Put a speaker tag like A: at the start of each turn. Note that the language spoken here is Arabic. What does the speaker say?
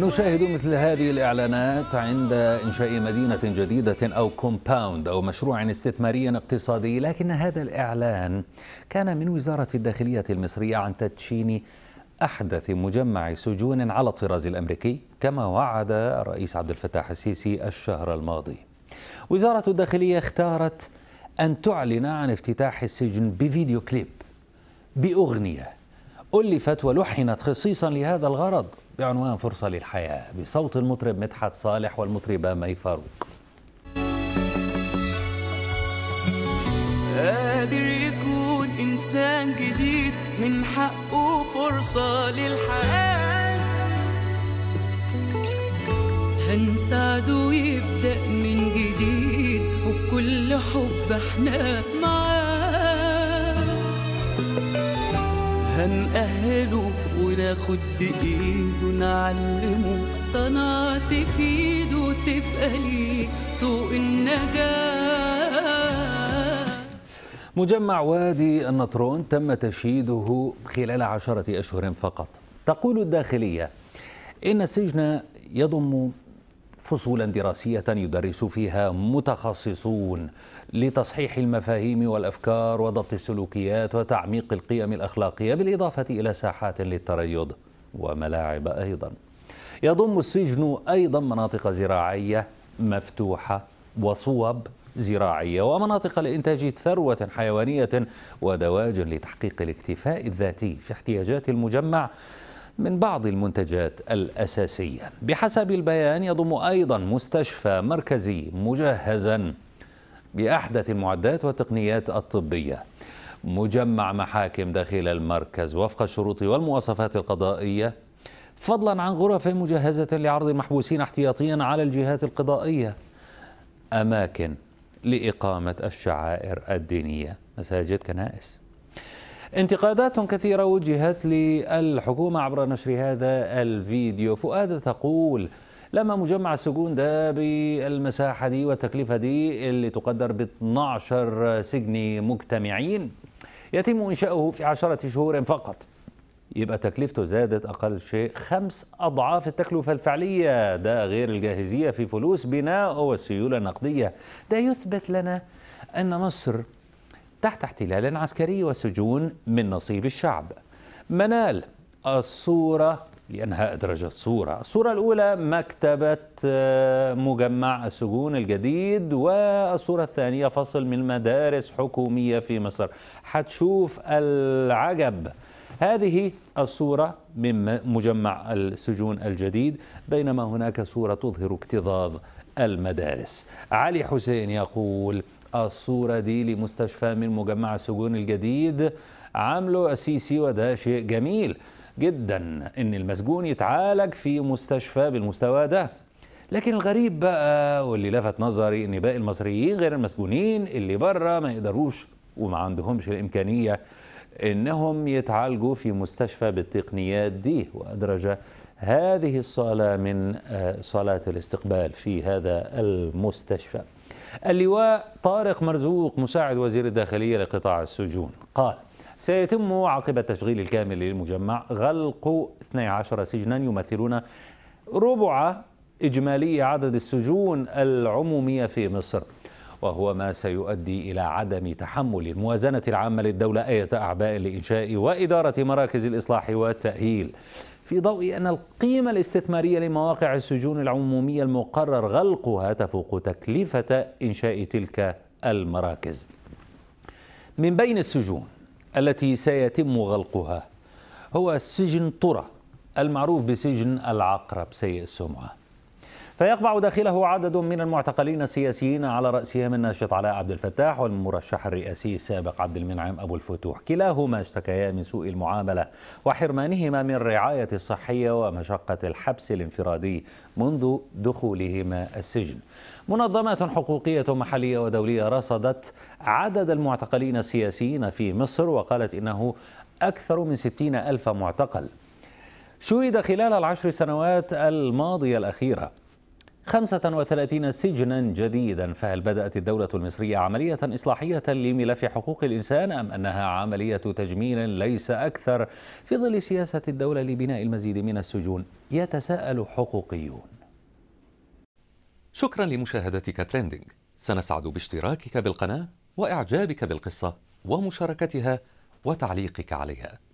A: نشاهد مثل هذه الإعلانات عند إنشاء مدينة جديدة أو كومباوند أو مشروع استثماري اقتصادي لكن هذا الإعلان كان من وزارة الداخلية المصرية عن تدشين أحدث مجمع سجون على الطراز الأمريكي كما وعد الرئيس عبد الفتاح السيسي الشهر الماضي وزارة الداخلية اختارت أن تعلن عن افتتاح السجن بفيديو كليب بأغنية ألفت ولحنت خصيصا لهذا الغرض بعنوان فرصة للحياة بصوت المطرب مدحت صالح والمطربة مي فاروق قادر يكون إنسان جديد من حقه فرصة للحياة هنساعده يبدأ من جديد وبكل حب احنا معاه هنأهله ناخد اخد بايده نعلمه صنعت في ايده تبقى لي طوق النجاة مجمع وادي النطرون تم تشييده خلال عشرة أشهر فقط تقول الداخلية إن السجن يضم فصولا دراسية يدرس فيها متخصصون لتصحيح المفاهيم والأفكار وضبط السلوكيات وتعميق القيم الأخلاقية بالإضافة إلى ساحات للتريض وملاعب أيضا يضم السجن أيضا مناطق زراعية مفتوحة وصوب زراعية ومناطق لإنتاج ثروة حيوانية ودواجن لتحقيق الاكتفاء الذاتي في احتياجات المجمع من بعض المنتجات الأساسية بحسب البيان يضم أيضا مستشفى مركزي مجهزا بأحدث المعدات والتقنيات الطبية مجمع محاكم داخل المركز وفق الشروط والمواصفات القضائية فضلا عن غرف مجهزة لعرض المحبوسين احتياطيا على الجهات القضائية أماكن لإقامة الشعائر الدينية مساجد كنائس انتقادات كثيرة وجهت للحكومة عبر نشر هذا الفيديو فؤاد تقول لما مجمع السجون ده بالمساحة دي والتكلفة دي اللي تقدر ب 12 سجن مجتمعين يتم إنشاؤه في عشرة شهور فقط يبقى تكلفته زادت أقل شيء خمس أضعاف التكلفة الفعلية ده غير الجاهزية في فلوس بناء والسيولة النقدية ده يثبت لنا أن مصر تحت احتلال عسكري وسجون من نصيب الشعب منال الصورة لأنها أدرجت صورة الصورة الأولى مكتبة آه، مجمع السجون الجديد والصورة الثانية فصل من مدارس حكومية في مصر هتشوف العجب هذه الصورة من مجمع السجون الجديد بينما هناك صورة تظهر اكتظاظ المدارس علي حسين يقول الصورة دي لمستشفى من مجمع سجون الجديد عامله السيسي وده شيء جميل جدا ان المسجون يتعالج في مستشفى بالمستوى ده لكن الغريب بقى واللي لفت نظري ان باقي المصريين غير المسجونين اللي بره ما يقدروش وما عندهمش الامكانيه انهم يتعالجوا في مستشفى بالتقنيات دي وادرج هذه الصالة من صلاة الاستقبال في هذا المستشفى اللواء طارق مرزوق مساعد وزير الداخلية لقطاع السجون قال سيتم عقب التشغيل الكامل للمجمع غلق 12 سجنا يمثلون ربع إجمالي عدد السجون العمومية في مصر وهو ما سيؤدي إلى عدم تحمل الموازنة العامة للدولة أية أعباء لإنشاء وإدارة مراكز الإصلاح والتأهيل في ضوء أن القيمة الاستثمارية لمواقع السجون العمومية المقرر غلقها تفوق تكلفة إنشاء تلك المراكز من بين السجون التي سيتم غلقها هو سجن طرة المعروف بسجن العقرب سيء السمعه فيقبع داخله عدد من المعتقلين السياسيين على رأسهم الناشط علاء عبد الفتاح والمرشح الرئاسي السابق عبد المنعم أبو الفتوح كلاهما اشتكيا من سوء المعاملة وحرمانهما من الرعاية الصحية ومشقة الحبس الانفرادي منذ دخولهما السجن منظمات حقوقية محلية ودولية رصدت عدد المعتقلين السياسيين في مصر وقالت إنه أكثر من 60 ألف معتقل شهد خلال العشر سنوات الماضية الأخيرة 35 سجنا جديدا فهل بدأت الدولة المصرية عملية إصلاحية لملف حقوق الإنسان أم أنها عملية تجميل ليس أكثر في ظل سياسة الدولة لبناء المزيد من السجون يتساءل حقوقيون شكرا لمشاهدتك تريندينج سنسعد باشتراكك بالقناة وإعجابك بالقصة ومشاركتها وتعليقك عليها